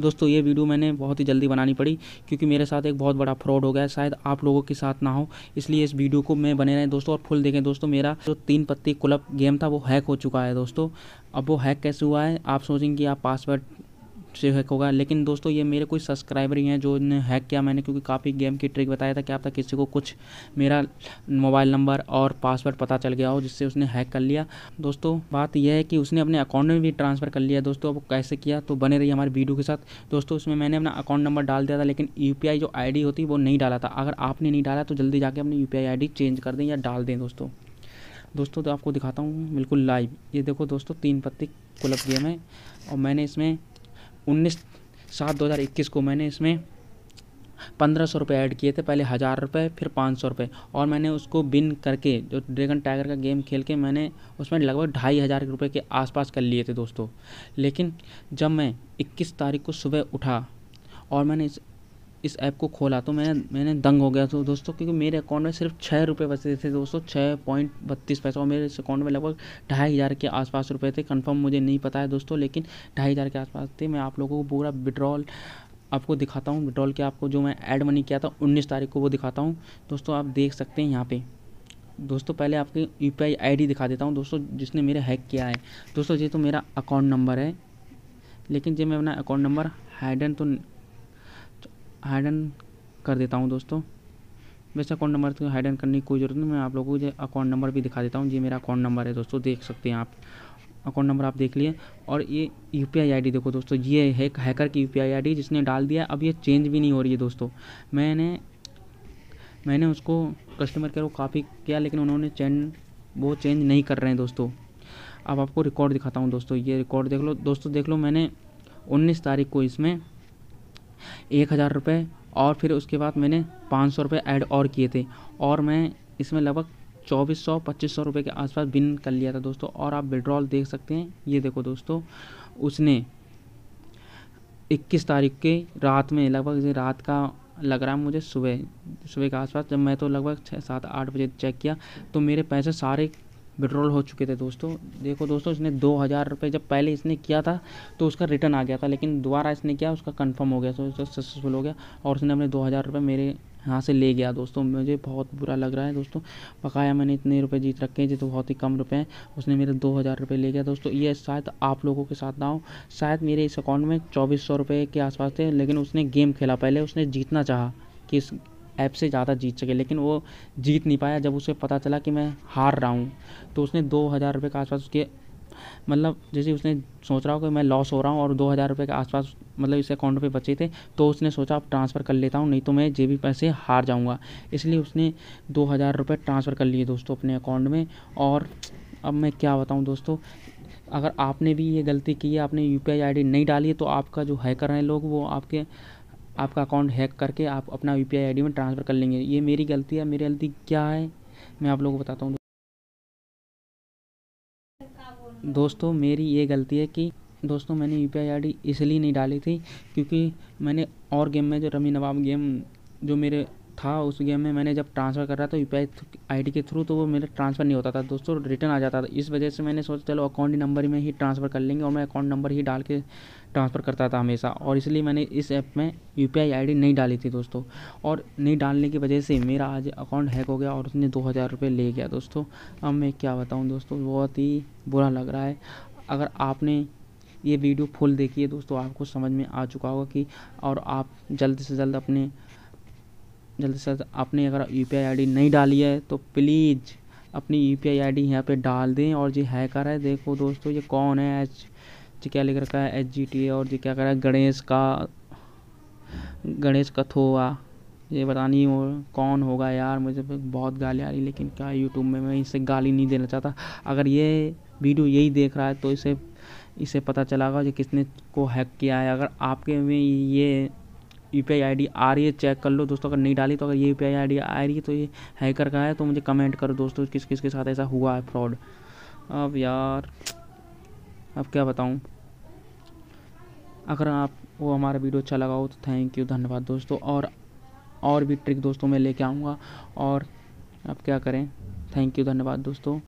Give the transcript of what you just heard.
दोस्तों ये वीडियो मैंने बहुत ही जल्दी बनानी पड़ी क्योंकि मेरे साथ एक बहुत बड़ा फ्रॉड हो गया है शायद आप लोगों के साथ ना हो इसलिए इस वीडियो को मैं बने रहें दोस्तों और फुल देखें दोस्तों मेरा जो तीन पत्ती कुलप गेम था वो हैक हो चुका है दोस्तों अब वो हैक कैसे हुआ है आप सोचेंगे कि आप पासवर्ड से हैक होगा लेकिन दोस्तों ये मेरे कोई सब्सक्राइबर ही हैं जो ने हैक किया मैंने क्योंकि काफ़ी गेम की ट्रिक बताया था कि आप तक किसी को कुछ मेरा मोबाइल नंबर और पासवर्ड पता चल गया हो जिससे उसने हैक कर लिया दोस्तों बात यह है कि उसने अपने अकाउंट में भी ट्रांसफ़र कर लिया दोस्तों अब कैसे किया तो बने रही हमारी वीडियो के साथ दोस्तों उसमें मैंने अपना अकाउंट नंबर डाल दिया था लेकिन यू जो आई होती वो नहीं डाला था अगर आपने नहीं डाला तो जल्दी जाकर अपनी यू पी चेंज कर दें या डाल दें दोस्तों दोस्तों तो आपको दिखाता हूँ बिल्कुल लाइव ये देखो दोस्तों तीन पत्ती कुलप गेम है और मैंने इसमें उन्नीस सात दो हज़ार इक्कीस को मैंने इसमें पंद्रह सौ रुपये ऐड किए थे पहले हज़ार रुपये फिर पाँच सौ रुपये और मैंने उसको बिन करके जो ड्रैगन टाइगर का गेम खेल के मैंने उसमें लगभग ढाई हज़ार रुपये के आसपास कर लिए थे दोस्तों लेकिन जब मैं इक्कीस तारीख को सुबह उठा और मैंने इस इस ऐप को खोला तो मैं मैंने दंग हो गया तो दोस्तों क्योंकि मेरे अकाउंट में सिर्फ छः रुपये बचे थे दोस्तों छः पॉइंट बत्तीस पैसा और मेरे इस अकाउंट में लगभग ढाई हज़ार के आसपास रुपए थे कंफर्म मुझे नहीं पता है दोस्तों लेकिन ढाई हज़ार के आसपास थे मैं आप लोगों को पूरा विड्रॉल आपको दिखाता हूँ विड्रॉल के आपको जो मैं ऐड मनी किया था उन्नीस तारीख को वो दिखाता हूँ दोस्तों आप देख सकते हैं यहाँ पर दोस्तों पहले आपकी U P I I D दिखा देता हूँ दोस्तों जिसने मेरे हैक किया है दोस्तों ये तो मेरा अकाउंट नंबर है लेकिन जब मैं अपना अकाउंट नंबर हाइडन तो हाइडन कर देता हूँ दोस्तों वैसे अकाउंट नंबर तो हाइडन करने की कोई ज़रूरत नहीं मैं आप लोगों को अकाउंट नंबर भी दिखा देता हूँ ये मेरा अकाउंट नंबर है दोस्तों देख सकते हैं आप अकाउंट नंबर आप देख लिए और ये यू पी देखो दोस्तों ये है हैकर की यू पी जिसने डाल दिया अब ये चेंज भी नहीं हो रही है दोस्तों मैंने मैंने उसको कस्टमर केयर को काफ़ी किया लेकिन उन्होंने चेंज वो चेंज नहीं कर रहे हैं दोस्तों अब आपको रिकॉर्ड दिखाता हूँ दोस्तों ये रिकॉर्ड देख लो दोस्तों देख लो मैंने 19 तारीख को इसमें एक हज़ार रुपये और फिर उसके बाद मैंने पाँच सौ रुपये ऐड और किए थे और मैं इसमें लगभग चौबीस सौ पच्चीस सौ रुपये के आसपास बिन कर लिया था दोस्तों और आप विड्रॉल देख सकते हैं ये देखो दोस्तों उसने इक्कीस तारीख के रात में लगभग रात का लग रहा है मुझे सुबह सुबह के आसपास जब मैं तो लगभग छः सात आठ बजे चेक किया तो मेरे पैसे सारे विड्रॉल हो चुके थे दोस्तों देखो दोस्तों इसने दो हज़ार रुपये जब पहले इसने किया था तो उसका रिटर्न आ गया था लेकिन दोबारा इसने किया उसका कन्फर्म हो गया तो उसका सक्सेसफुल हो गया और उसने अपने दो हज़ार रुपये मेरे यहाँ से ले गया दोस्तों मुझे बहुत बुरा लग रहा है दोस्तों बकाया मैंने इतने रुपए जीत रखे हैं जो तो बहुत ही कम रुपए हैं उसने मेरे दो हज़ार रुपये ले गया दोस्तों ये शायद आप लोगों के साथ ना हो शायद मेरे इस अकाउंट में चौबीस सौ रुपये के आसपास थे लेकिन उसने गेम खेला पहले उसने जीतना चाहा कि इस ऐप से ज़्यादा जीत सके लेकिन वो जीत नहीं पाया जब उसे पता चला कि मैं हार रहा हूँ तो उसने दो हज़ार रुपये के आसपास उसके मतलब जैसे उसने सोच रहा हो कि मैं लॉस हो रहा हूँ और दो हज़ार रुपये के आसपास मतलब इस अकाउंट पे बचे थे तो उसने सोचा अब ट्रांसफ़र कर लेता हूँ नहीं तो मैं जे भी पैसे हार जाऊँगा इसलिए उसने दो हज़ार रुपये ट्रांसफ़र कर लिए दोस्तों अपने अकाउंट में और अब मैं क्या बताऊँ दोस्तों अगर आपने भी ये गलती की है आपने यू पी आई नहीं डाली है तो आपका जो हैकर हैं लोग वो आपके आपका अकाउंट हैक करके आप अपना यू पी में ट्रांसफ़र कर लेंगे ये मेरी गलती है मेरी गलती क्या है मैं आप लोगों को बताता हूँ दोस्तों मेरी ये गलती है कि दोस्तों मैंने यू पी इसलिए नहीं डाली थी क्योंकि मैंने और गेम में जो रमी नवाब गेम जो मेरे था उस गेम में मैंने जब ट्रांसफ़र कर रहा था तो यू पी आई के थ्रू तो वो मेरा ट्रांसफ़र नहीं होता था दोस्तों रिटर्न आ जाता था इस वजह से मैंने सोचा चलो अकाउंट नंबर में ही ट्रांसफ़र कर लेंगे और मैं अकाउंट नंबर ही डाल के ट्रांसफ़र करता था हमेशा और इसलिए मैंने इस ऐप में यू पी नहीं डाली थी दोस्तों और नहीं डालने की वजह से मेरा आज अकाउंट हैक हो गया और उसने दो हज़ार रुपये ले गया दोस्तों अब मैं क्या बताऊँ दोस्तों बहुत ही बुरा लग रहा है अगर आपने ये वीडियो फुल देखी है दोस्तों आपको समझ में आ चुका होगा कि और आप जल्द से जल्द अपने जल्दी से आपने अगर यू पी आई नहीं डाली है तो प्लीज़ अपनी U P I I D यहाँ पर डाल दें और ये हैकर है देखो दोस्तों ये कौन है एच जी क्या लिख रखा है एच जी टी और ये क्या कर रहा है गणेश का गणेश कथोआ ये पता नहीं हो कौन होगा यार मुझे बहुत गाली आ रही लेकिन क्या यूट्यूब में मैं इसे गाली नहीं देना चाहता अगर ये वीडियो यही देख रहा है तो इसे इसे पता चला होगा कि किसने को हैक किया है अगर आपके में ये U P I I D आ रही है चेक कर लो दोस्तों अगर नहीं डाली तो अगर ये U P I I D आ रही है तो ये हैकर का है तो मुझे कमेंट करो दोस्तों किस किस के साथ ऐसा हुआ है फ्रॉड अब यार अब क्या बताऊँ अगर आप वो हमारा वीडियो अच्छा लगा हो तो थैंक यू धन्यवाद दोस्तों और और भी ट्रिक दोस्तों मैं लेके आऊँगा और अब क्या करें थैंक यू धन्यवाद दोस्तों